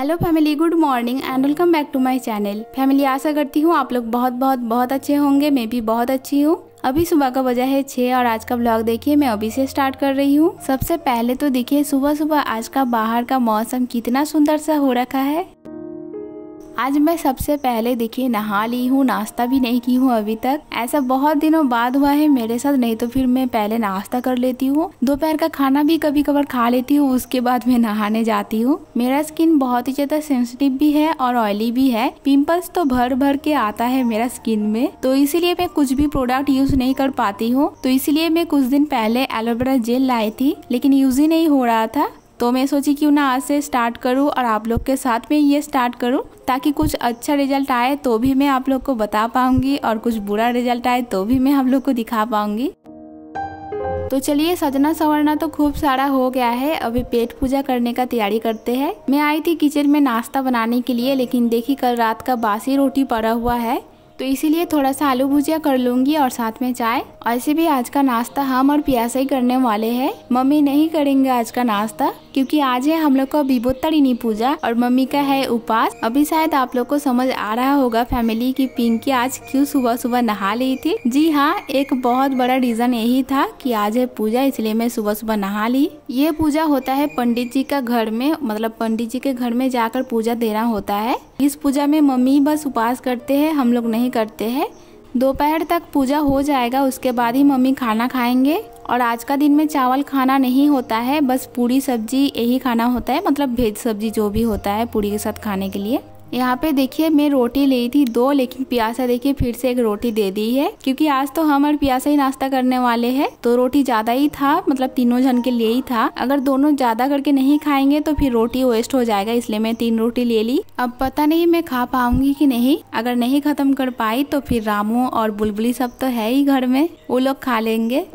hello family good morning and welcome back to my channel family आशा करती हूँ आप लोग बहुत बहुत बहुत अच्छे होंगे मैं भी बहुत अच्छी हूँ अभी सुबह का वजह है छः और आज का ब्लॉग देखिए मैं अभी से स्टार्ट कर रही हूँ सबसे पहले तो देखिए सुबह सुबह आज का बाहर का मौसम कितना सुंदर सा हो रखा है आज मैं सबसे पहले देखिए नहा ली हूँ नाश्ता भी नहीं की हूँ अभी तक ऐसा बहुत दिनों बाद हुआ है मेरे साथ नहीं तो फिर मैं पहले नाश्ता कर लेती हूँ दोपहर का खाना भी कभी कभार खा लेती हूँ उसके बाद मैं नहाने जाती हूँ मेरा स्किन बहुत ही ज्यादा सेंसिटिव भी है और ऑयली भी है पिम्पल्स तो भर भर के आता है मेरा स्किन में तो इसीलिए मैं कुछ भी प्रोडक्ट यूज नहीं कर पाती हूँ तो इसलिए मैं कुछ दिन पहले एलोवेरा जेल लाई थी लेकिन यूज ही नहीं हो रहा था तो मैं सोची क्यों ना आज से स्टार्ट करूँ और आप लोग के साथ में ये स्टार्ट करूँ ताकि कुछ अच्छा रिजल्ट आए तो भी मैं आप लोग को बता पाऊँगी और कुछ बुरा रिजल्ट आए तो भी मैं आप लोग को दिखा पाऊँगी तो चलिए सजना संवरना तो खूब सारा हो गया है अभी पेट पूजा करने का तैयारी करते हैं मैं आई थी किचन में नाश्ता बनाने के लिए लेकिन देखी कल रात का बासी रोटी पड़ा हुआ है तो इसीलिए थोड़ा सा आलू भुजिया कर लूँगी और साथ में चाय ऐसे भी आज का नाश्ता हम और प्यासा ही करने वाले हैं मम्मी नहीं करेंगे आज का नाश्ता क्योंकि आज है हम लोग का विभोत्तरिणी पूजा और मम्मी का है उपास अभी शायद आप लोग को समझ आ रहा होगा फैमिली की पिंकी आज क्यों सुबह सुबह नहा ली थी जी हाँ एक बहुत बड़ा रीजन यही था कि आज है पूजा इसलिए मैं सुबह सुबह नहा ली ये पूजा होता है पंडित जी का घर में मतलब पंडित जी के घर में जाकर पूजा देना होता है इस पूजा में मम्मी बस उपास करते हैं हम लोग नहीं करते हैं दोपहर तक पूजा हो जाएगा उसके बाद ही मम्मी खाना खाएंगे और आज का दिन में चावल खाना नहीं होता है बस पूरी सब्जी यही खाना होता है मतलब भेज सब्जी जो भी होता है पूरी के साथ खाने के लिए यहाँ पे देखिए मैं रोटी ली थी दो लेकिन प्यासा देखिए फिर से एक रोटी दे दी है क्योंकि आज तो हम और प्यासा ही नाश्ता करने वाले हैं तो रोटी ज्यादा ही था मतलब तीनों जन के लिए ही था अगर दोनों ज्यादा करके नहीं खाएंगे तो फिर रोटी वेस्ट हो जाएगा इसलिए मैं तीन रोटी ले ली अब पता नहीं मैं खा पाऊंगी की नहीं अगर नहीं खत्म कर पाई तो फिर रामू और बुलबुली सब तो है ही घर में वो लोग खा लेंगे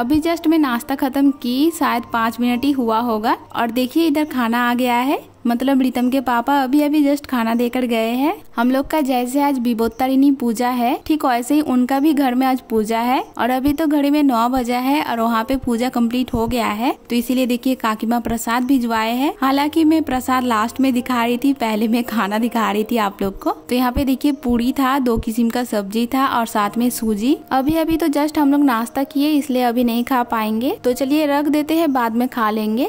अभी जस्ट मैं नाश्ता खत्म की शायद पाँच मिनट ही हुआ होगा और देखिए इधर खाना आ गया है मतलब रितम के पापा अभी अभी जस्ट खाना देकर गए हैं हम लोग का जैसे आज बिबोत्तरिणी पूजा है ठीक वैसे ही उनका भी घर में आज पूजा है और अभी तो घड़ी में नौ बजा है और वहाँ पे पूजा कंप्लीट हो गया है तो इसीलिए देखिए काकीमा प्रसाद भिजवाए है हालांकि मैं प्रसाद लास्ट में दिखा रही थी पहले मैं खाना दिखा रही थी आप लोग को तो यहाँ पे देखिये पूरी था दो किस्म का सब्जी था और साथ में सूजी अभी अभी तो जस्ट हम लोग नाश्ता किए इसलिए अभी नहीं खा पाएंगे तो चलिए रख देते है बाद में खा लेंगे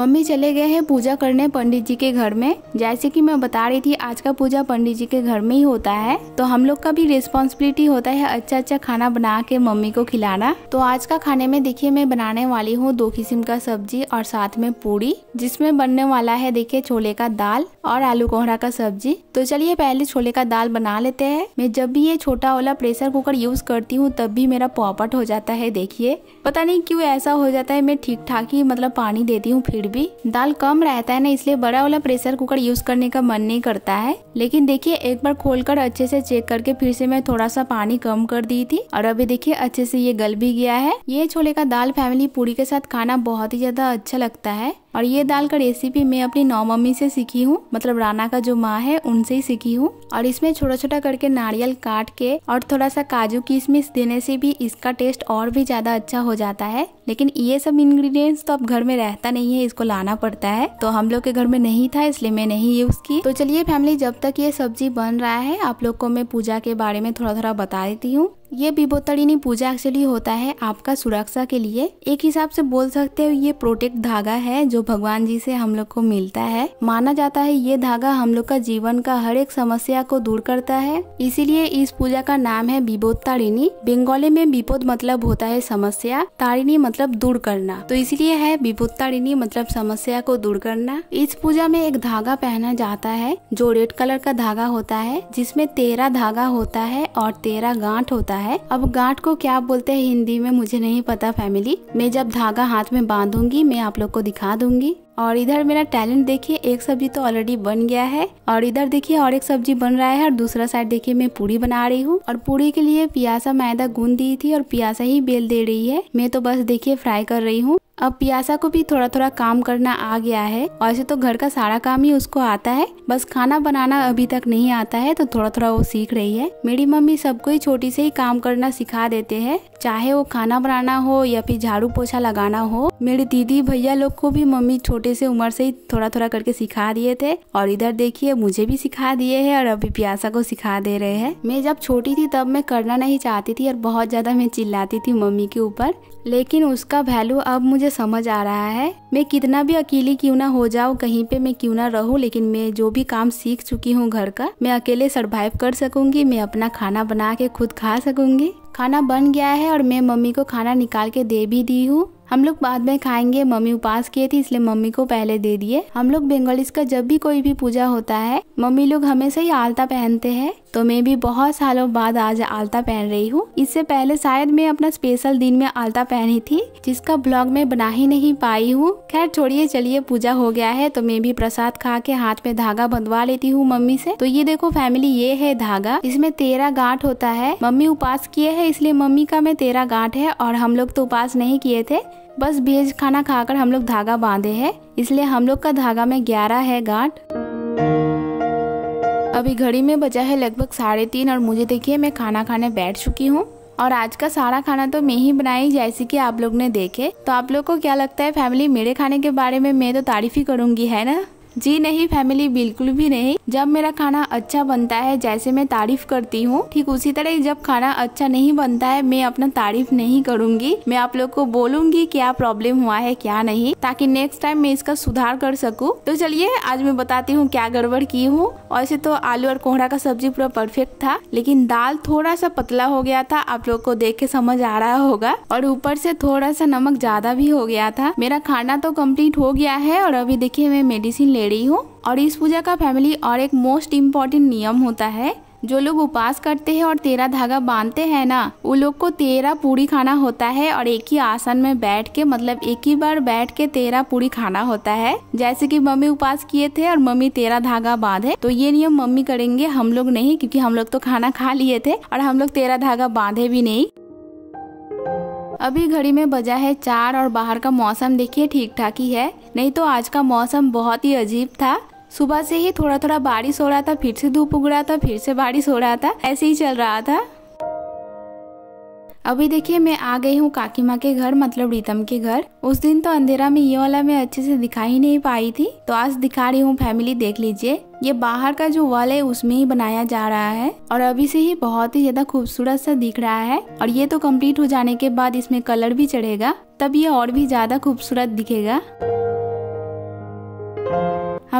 मम्मी चले गए हैं पूजा करने पंडित जी के घर में जैसे कि मैं बता रही थी आज का पूजा पंडित जी के घर में ही होता है तो हम लोग का भी रिस्पॉन्सिबिलिटी होता है अच्छा अच्छा खाना बना के मम्मी को खिलाना तो आज का खाने में देखिए मैं बनाने वाली हूँ दो किस्म का सब्जी और साथ में पूरी जिसमें बनने वाला है देखिये छोले का दाल और आलू कोहरा का सब्जी तो चलिए पहले छोले का दाल बना लेते हैं मैं जब भी ये छोटा वाला प्रेशर कुकर यूज करती हूँ तब भी मेरा पॉपट हो जाता है देखिए पता नहीं क्यों ऐसा हो जाता है मैं ठीक ठाक ही मतलब पानी देती हूँ फिर भी दाल कम रहता है ना इसलिए बड़ा वाला प्रेशर कुकर यूज करने का मन नहीं करता है लेकिन देखिए एक बार खोलकर अच्छे से चेक करके फिर से मैं थोड़ा सा पानी कम कर दी थी और अभी देखिए अच्छे से ये गल भी गया है ये छोले का दाल फैमिली पूरी के साथ खाना बहुत ही ज्यादा अच्छा लगता है और ये दाल का रेसिपी मैं अपनी नौ मम्मी से सीखी हूँ मतलब राना का जो माँ है उनसे ही सीखी हूँ और इसमें छोटा छोटा करके नारियल काट के और थोड़ा सा काजू किशमिश देने से भी इसका टेस्ट और भी ज़्यादा अच्छा हो जाता है लेकिन ये सब इंग्रेडिएंट्स तो अब घर में रहता नहीं है इसको लाना पड़ता है तो हम लोग के घर में नहीं था इसलिए मैं नहीं यूज़ की तो चलिए फैमिली जब तक ये सब्जी बन रहा है आप लोग को मैं पूजा के बारे में थोड़ा थोड़ा बता देती हूँ ये विभोतड़िनी पूजा एक्चुअली होता है आपका सुरक्षा के लिए एक हिसाब से बोल सकते हो ये प्रोटेक्ट धागा है जो भगवान जी से हम लोग को मिलता है माना जाता है ये धागा हम लोग का जीवन का हर एक समस्या को दूर करता है इसीलिए इस पूजा का नाम है विभोतारिणी बंगाली में विपोद मतलब होता है समस्या तारिणी मतलब दूर करना तो इसलिए है विभोतारिणी मतलब समस्या को दूर करना इस पूजा में एक धागा पहना जाता है जो रेड कलर का धागा होता है जिसमे तेरह धागा होता है और तेरह गांठ होता है है अब गांठ को क्या बोलते हैं हिंदी में मुझे नहीं पता फैमिली मैं जब धागा हाथ में बांधूंगी मैं आप लोग को दिखा दूंगी और इधर मेरा टैलेंट देखिए एक सब्जी तो ऑलरेडी बन गया है और इधर देखिए और एक सब्जी बन रहा है और दूसरा साइड देखिए मैं पूरी बना रही हूँ और पूरी के लिए प्यासा मैदा गूंद दी थी और प्यासा ही बेल दे रही है मैं तो बस देखिए फ्राई कर रही हूँ अब प्यासा को भी थोड़ा थोड़ा काम करना आ गया है वैसे तो घर का सारा काम ही उसको आता है बस खाना बनाना अभी तक नहीं आता है तो थोड़ा थोड़ा वो सीख रही है मेरी मम्मी सबको ही छोटी से ही काम करना सिखा देते हैं चाहे वो खाना बनाना हो या फिर झाड़ू पोछा लगाना हो मेरे दीदी भैया लोग को भी मम्मी छोटे से उम्र से ही थोड़ा थोड़ा करके सिखा दिए थे और इधर देखिए मुझे भी सिखा दिए हैं और अभी प्यासा को सिखा दे रहे हैं मैं जब छोटी थी तब मैं करना नहीं चाहती थी और बहुत ज्यादा मैं चिल्लाती थी मम्मी के ऊपर लेकिन उसका वैल्यू अब मुझे समझ आ रहा है मैं कितना भी अकेली क्यों ना हो जाऊँ कहीं पे मैं क्यों ना रहूँ लेकिन मैं जो भी काम सीख चुकी हूँ घर का मैं अकेले सर्वाइव कर सकूंगी मैं अपना खाना बना के खुद खा सकूंगी खाना बन गया है और मैं मम्मी को खाना निकाल के दे भी दी हूँ हम लोग बाद में खाएंगे मम्मी उपास किए थे इसलिए मम्मी को पहले दे दिए हम लोग बंगालीज का जब भी कोई भी पूजा होता है मम्मी लोग हमेशा ही आलता पहनते हैं तो मैं भी बहुत सालों बाद आज आलता पहन रही हूँ इससे पहले शायद मैं अपना स्पेशल दिन में आलता पहनी थी जिसका ब्लॉग मैं बना ही नहीं पाई हूँ खैर छोड़िए चलिए पूजा हो गया है तो मैं भी प्रसाद खा के हाथ में धागा बंधवा लेती हूँ मम्मी से तो ये देखो फैमिली ये है धागा इसमें तेरह गांठ होता है मम्मी उपास किए है इसलिए मम्मी का में तेरह गांठ है और हम लोग तो उपास नहीं किए थे बस भेज खाना खाकर हम लोग धागा बांधे हैं इसलिए हम लोग का धागा में ग्यारह है गांठ अभी घड़ी में बजा है लगभग साढ़े तीन और मुझे देखिए मैं खाना खाने बैठ चुकी हूँ और आज का सारा खाना तो मैं ही बनाई जैसे कि आप लोग ने देखे तो आप लोग को क्या लगता है फैमिली मेरे खाने के बारे में मैं तो तारीफ ही करूँगी है ना जी नहीं फैमिली बिल्कुल भी नहीं जब मेरा खाना अच्छा बनता है जैसे मैं तारीफ करती हूँ ठीक उसी तरह जब खाना अच्छा नहीं बनता है मैं अपना तारीफ नहीं करूंगी मैं आप लोग को बोलूंगी क्या प्रॉब्लम हुआ है क्या नहीं ताकि नेक्स्ट टाइम मैं इसका सुधार कर सकूँ तो चलिए आज मैं बताती हूँ क्या गड़बड़ की हूँ वैसे तो आलू और कोहरा का सब्जी पूरा परफेक्ट था लेकिन दाल थोड़ा सा पतला हो गया था आप लोग को देख के समझ आ रहा होगा और ऊपर से थोड़ा सा नमक ज्यादा भी हो गया था मेरा खाना तो कम्प्लीट हो गया है और अभी देखिये मैं मेडिसिन ले रही हूँ और इस पूजा का फैमिली और एक मोस्ट इम्पोर्टेंट नियम होता है जो लोग उपास करते हैं और तेरा धागा बांधते हैं ना वो लोग को तेरा पूरी खाना होता है और एक ही आसन में बैठ के मतलब एक ही बार बैठ के तेरा पूरी खाना होता है जैसे कि मम्मी उपास किए थे और मम्मी तेरा धागा बांधे तो ये नियम मम्मी करेंगे हम लोग नहीं क्योंकि हम लोग तो खाना खा लिए थे और हम लोग तेरा धागा बांधे भी नहीं अभी घड़ी में बजा है चार और बाहर का मौसम देखिए ठीक ठाक ही है नहीं तो आज का मौसम बहुत ही अजीब था सुबह से ही थोड़ा थोड़ा बारिश हो रहा था फिर से धूप उग रहा था फिर से बारिश हो रहा था ऐसे ही चल रहा था अभी देखिए मैं आ गई हूँ काकी माँ के घर मतलब रीतम के घर उस दिन तो अंधेरा में ये वाला मैं अच्छे से दिखा ही नहीं पाई थी तो आज दिखा रही हूँ फैमिली देख लीजिए ये बाहर का जो वॉल है उसमें ही बनाया जा रहा है और अभी से ही बहुत ही ज्यादा खूबसूरत सा दिख रहा है और ये तो कम्प्लीट हो जाने के बाद इसमें कलर भी चढ़ेगा तब ये और भी ज्यादा खूबसूरत दिखेगा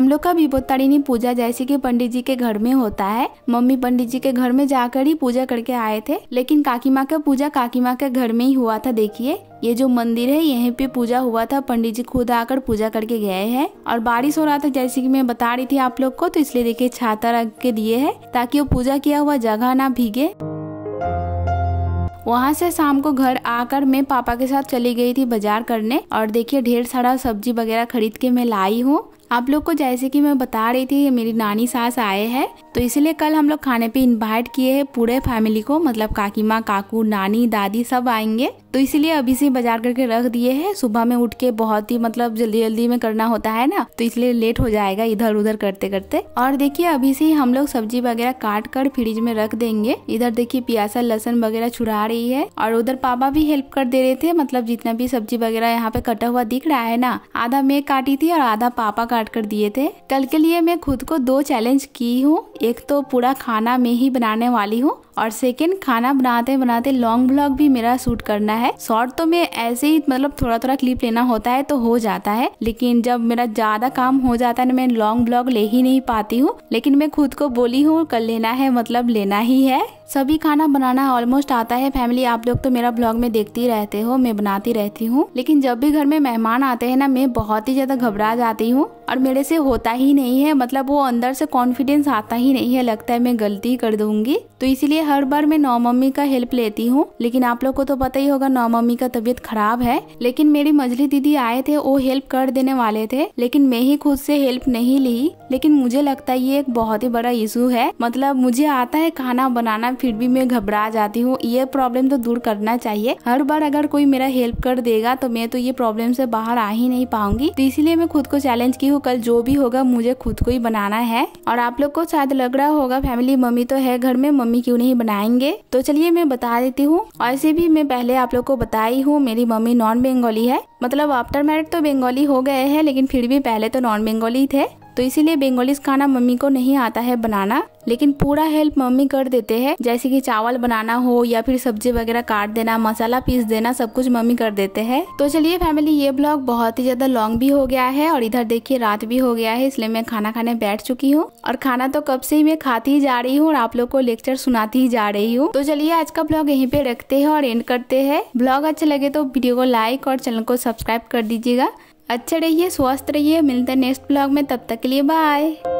हम लोग का भी बोतारिणी पूजा जैसे कि पंडित जी के घर में होता है मम्मी पंडित जी के घर में जाकर ही पूजा करके आए थे लेकिन काकी माँ का पूजा काकी माँ के घर में ही हुआ था देखिए ये जो मंदिर है यहीं पे पूजा हुआ था पंडित जी खुद आकर पूजा करके गए हैं और बारिश हो रहा था जैसे कि मैं बता रही थी आप लोग को तो इसलिए देखिए छाता रख के दिए है ताकि वो पूजा किया हुआ जगह ना भीगे वहाँ से शाम को घर आकर मैं पापा के साथ चली गई थी बाजार करने और देखिए ढेर सारा सब्जी वगैरह खरीद के मैं लाई हूँ आप लोग को जैसे कि मैं बता रही थी मेरी नानी सास आए हैं तो इसलिए कल हम लोग खाने पे इनवाइट किए हैं पूरे फैमिली को मतलब काकी माँ काकू नानी दादी सब आएंगे तो इसीलिए अभी से बाजार करके रख दिए हैं सुबह में उठ के बहुत ही मतलब जल्दी जल्दी में करना होता है ना तो इसलिए लेट हो जाएगा इधर उधर करते करते और देखिए अभी से हम लोग सब्जी वगैरह काट कर फ्रिज में रख देंगे इधर देखिए प्यासा लहसन वगैरह छुड़ा रही है और उधर पापा भी हेल्प कर दे रहे थे मतलब जितना भी सब्जी वगैरह यहाँ पे कटा हुआ दिख रहा है ना आधा मैं काटी थी और आधा पापा स्टार्ट कर दिए थे कल के लिए मैं खुद को दो चैलेंज की हूँ एक तो पूरा खाना मैं ही बनाने वाली हूँ और सेकेंड खाना बनाते बनाते लॉन्ग ब्लॉग भी मेरा शूट करना है शॉर्ट तो मैं ऐसे ही मतलब थोड़ा थोड़ा क्लिप लेना होता है तो हो जाता है लेकिन जब मेरा ज्यादा काम हो जाता है ना मैं लॉन्ग ब्लॉग ले ही नहीं पाती हूँ लेकिन मैं खुद को बोली हूँ कर लेना है मतलब लेना ही है सभी खाना बनाना ऑलमोस्ट आता है फैमिली आप लोग तो मेरा ब्लॉग में देखती रहते हो मैं बनाती रहती हूँ लेकिन जब भी घर में मेहमान आते हैं ना मैं बहुत ही ज़्यादा घबरा जाती हूँ और मेरे से होता ही नहीं है मतलब वो अंदर से कॉन्फिडेंस आता ही नहीं है लगता है मैं गलती कर दूंगी तो इसीलिए हर बार मैं नौ मम्मी का हेल्प लेती हूँ लेकिन आप लोग को तो पता ही होगा नौ मम्मी का तबीयत खराब है लेकिन मेरी मजली दीदी आए थे वो हेल्प कर देने वाले थे लेकिन मैं ही खुद से हेल्प नहीं ली लेकिन मुझे लगता है ये एक बहुत ही बड़ा इशू है मतलब मुझे आता है खाना बनाना फिर भी मैं घबरा जाती हूँ ये प्रॉब्लम तो दूर करना चाहिए हर बार अगर कोई मेरा हेल्प कर देगा तो मैं तो ये प्रॉब्लम से बाहर आ ही नहीं पाऊंगी तो इसीलिए मैं खुद को चैलेंज की हूँ कल जो भी होगा मुझे खुद को ही बनाना है और आप लोग को शायद लग रहा होगा फैमिली मम्मी तो है घर में मम्मी क्यों नहीं बनाएंगे तो चलिए मैं बता देती हूँ ऐसे भी मैं पहले आप लोग को बताई हूँ मेरी मम्मी नॉन बेंगोली है मतलब आफ्टर मैरिड तो बंगाली हो गए हैं लेकिन फिर भी पहले तो नॉन बंगाली थे तो इसीलिए बेंगोली खाना मम्मी को नहीं आता है बनाना लेकिन पूरा हेल्प मम्मी कर देते हैं जैसे कि चावल बनाना हो या फिर सब्जी वगैरह काट देना मसाला पीस देना सब कुछ मम्मी कर देते हैं तो चलिए फैमिली ये ब्लॉग बहुत ही ज़्यादा लॉन्ग भी हो गया है और इधर देखिए रात भी हो गया है इसलिए मैं खाना खाने बैठ चुकी हूँ और खाना तो कब से ही मैं खाती ही जा रही हूँ और आप लोग को लेक्चर सुनाती ही जा रही हूँ तो चलिए आज का ब्लॉग यही पे रखते है और एंड करते हैं ब्लॉग अच्छे लगे तो वीडियो को लाइक और चैनल को सब्सक्राइब कर दीजिएगा अच्छे रहिए स्वस्थ रहिए मिलते हैं नेक्स्ट ब्लॉग में तब तक के लिए बाय